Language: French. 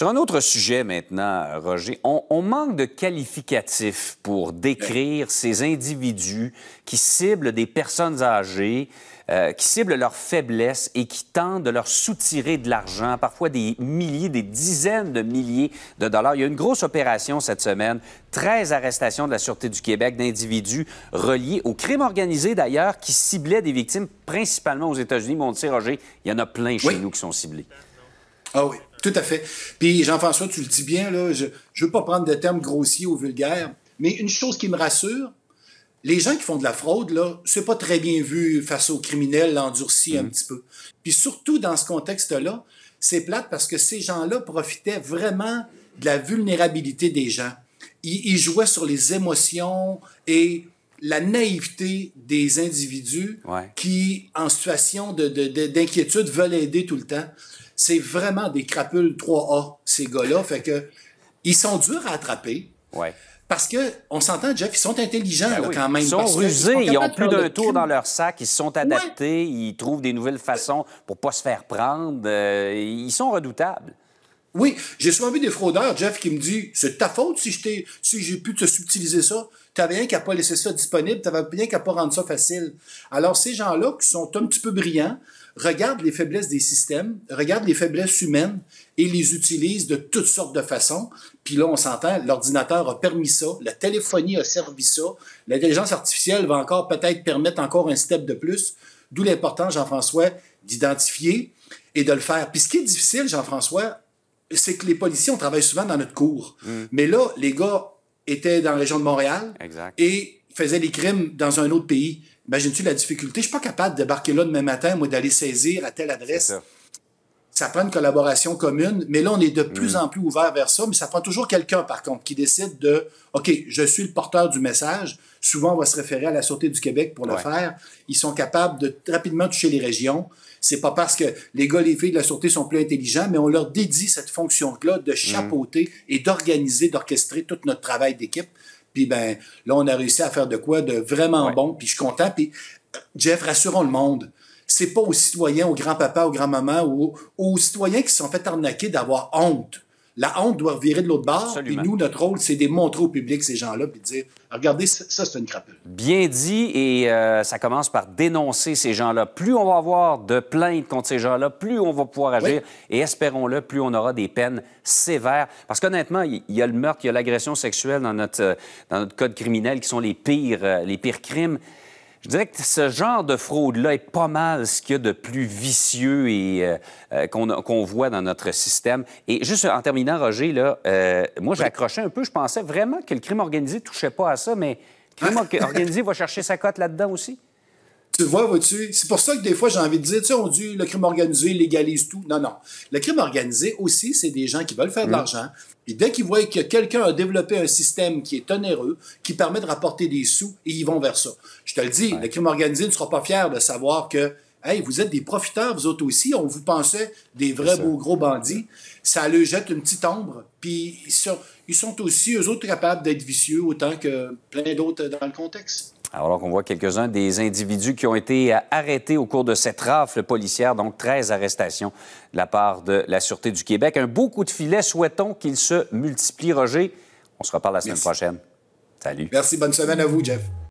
Sur un autre sujet maintenant, euh, Roger, on, manque de qualificatifs pour décrire ces individus qui ciblent des personnes âgées, euh, qui ciblent leurs faiblesses et qui tentent de leur soutirer de l'argent, parfois des milliers, des dizaines de milliers de dollars. Il y a une grosse opération cette semaine, 13 arrestations de la Sûreté du Québec d'individus reliés au crime organisé d'ailleurs, qui ciblaient des victimes principalement aux États-Unis. Mon sait, Roger, il y en a plein chez nous qui sont ciblés. Ah oui. Tout à fait. Puis Jean-François, tu le dis bien, là, je ne veux pas prendre de termes grossiers ou vulgaires, mais une chose qui me rassure, les gens qui font de la fraude, là, c'est pas très bien vu face aux criminels, l'endurci un mhm. petit peu. Puis surtout dans ce contexte-là, c'est plate parce que ces gens-là profitaient vraiment de la vulnérabilité des gens. Ils, ils jouaient sur les émotions et la naïveté des individus qui, en situation d'inquiétude, veulent aider tout le temps. C'est vraiment des crapules 3A, ces gars-là. fait que, ils sont durs à attraper. Ouais. Parce que, on s'entend, Jeff, ils sont intelligents ben quand même. Ils sont rusés, ils, ont plus d'un tour dans leur sac, ils se sont adaptés, ils trouvent des nouvelles façons pour pas se faire prendre. Euh, ils sont redoutables. Oui, j'ai souvent vu des fraudeurs, Jeff, qui me dit C'est ta faute si j'ai si pu te subtiliser ça. T'avais rien qu'à pas laisser ça disponible, t'avais rien qu'à pas rendre ça facile. Alors, ces gens-là qui sont un petit peu brillants, regardent les faiblesses des systèmes, regardent les faiblesses humaines et les utilisent de toutes sortes de façons. Puis là, on s'entend, l'ordinateur a permis ça, la téléphonie a servi ça, l'intelligence artificielle va encore peut-être permettre encore un step de plus. D'où l'important, Jean-François, d'identifier et de le faire. Puis ce qui est difficile, Jean-François, c'est que les policiers, on travaille souvent dans notre cour. Mm. Mais là, les gars étaient dans la région de Montréal et faisaient des crimes dans un autre pays. Imagines-tu la difficulté? Je suis pas capable de débarquer là demain matin, moi, d'aller saisir à telle adresse ça prend une collaboration commune, mais là, on est de plus mm. en plus ouvert vers ça, mais ça prend toujours quelqu'un, par contre, qui décide de, OK, je suis le porteur du message. Souvent, on va se référer à la Sûreté du Québec pour le faire. Ils sont capables de rapidement toucher les régions. C'est pas parce que les gars, les filles de la Sûreté sont plus intelligents, mais on leur dédie cette fonction-là de mm. chapeauter et d'organiser, d'orchestrer tout notre travail d'équipe. Puis ben là, on a réussi à faire de quoi de vraiment bon, puis je suis content. Puis euh, Jeff, rassurons le monde c'est pas aux citoyens, aux grands-papas, aux grands-mamans ou aux, citoyens qui se sont fait arnaquer d'avoir honte. La honte doit virer de l'autre bord. Et nous, notre rôle, c'est de montrer au public ces gens-là et de dire regardez, ça, c'est une crapule. Bien dit, et euh, ça commence par dénoncer ces gens-là. Plus on va avoir de plaintes contre ces gens-là, plus on va pouvoir agir. Et espérons-le, plus on aura des peines sévères. Parce qu'honnêtement, il y, a le meurtre, il y a l'agression sexuelle dans notre, euh, dans notre code criminel qui sont les pires, euh, les pires crimes. Je dirais que ce genre de fraude-là est pas mal ce qu'il y a de plus vicieux et euh, euh, qu'on voit dans notre système. Et juste en terminant, Roger, là, euh, moi, j'accrochais un peu. Je pensais vraiment que le crime organisé touchait pas à ça, mais le hein? crime organisé va chercher sa cote là-dedans aussi? Tu vois, vois c'est pour ça que des fois, j'ai envie de dire, tu sais, oh on dit, le crime organisé légalise tout. Non, non. Le crime organisé aussi, c'est des gens qui veulent faire de mm. l'argent. Et dès qu'ils voient que quelqu'un a développé un système qui est onéreux, qui permet de rapporter des sous, ils vont vers ça. Je te le dis, le crime organisé ne sera pas fier de savoir que Hey, vous êtes des profiteurs, vous autres aussi. On vous pensait des vrais beaux gros bandits. Ça leur jette une petite ombre. Puis ils sont, ils sont aussi, eux autres, capables d'être vicieux autant que plein d'autres dans le contexte. Alors qu'on voit quelques-uns des individus qui ont été euh, arrêtés au cours de cette rafle policière, donc 13 arrestations de la part de la Sûreté du Québec. Un beau coup de filet, souhaitons qu'il se multiplie. Roger, on se reparle la semaine prochaine. Salut. Merci, bonne semaine à vous, Jeff.